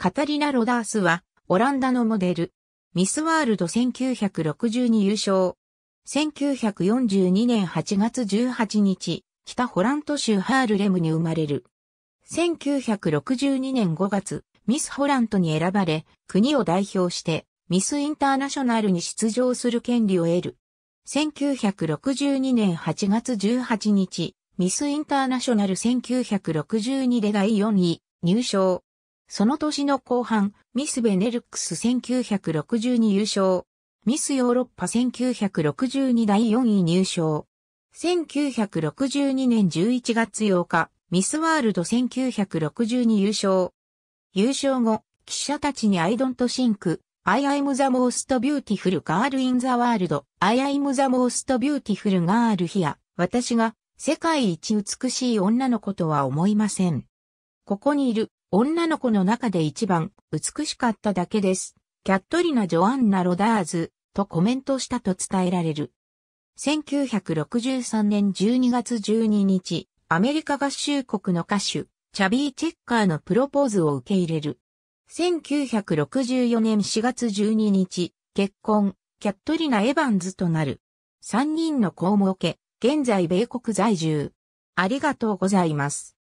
カタリナ・ロダースは、オランダのモデル。ミスワールド1962優勝。1942年8月18日、北ホラント州ハールレムに生まれる。1962年5月、ミスホラントに選ばれ、国を代表して、ミスインターナショナルに出場する権利を得る。1962年8月18日、ミスインターナショナル1962で第4位、入賞。その年の後半、ミスベネルックス1962優勝。ミスヨーロッパ1962第4位入賞。1962年11月8日、ミスワールド1962優勝。優勝後、記者たちにアイドントシンク、I am the most beautiful girl in the world, I am the most beautiful girl here, 私が世界一美しい女の子とは思いません。ここにいる女の子の中で一番美しかっただけです。キャットリナ・ジョアンナ・ロダーズとコメントしたと伝えられる。1963年12月12日、アメリカ合衆国の歌手、チャビー・チェッカーのプロポーズを受け入れる。1964年4月12日、結婚、キャットリナ・エヴァンズとなる。3人の子を設け、現在米国在住。ありがとうございます。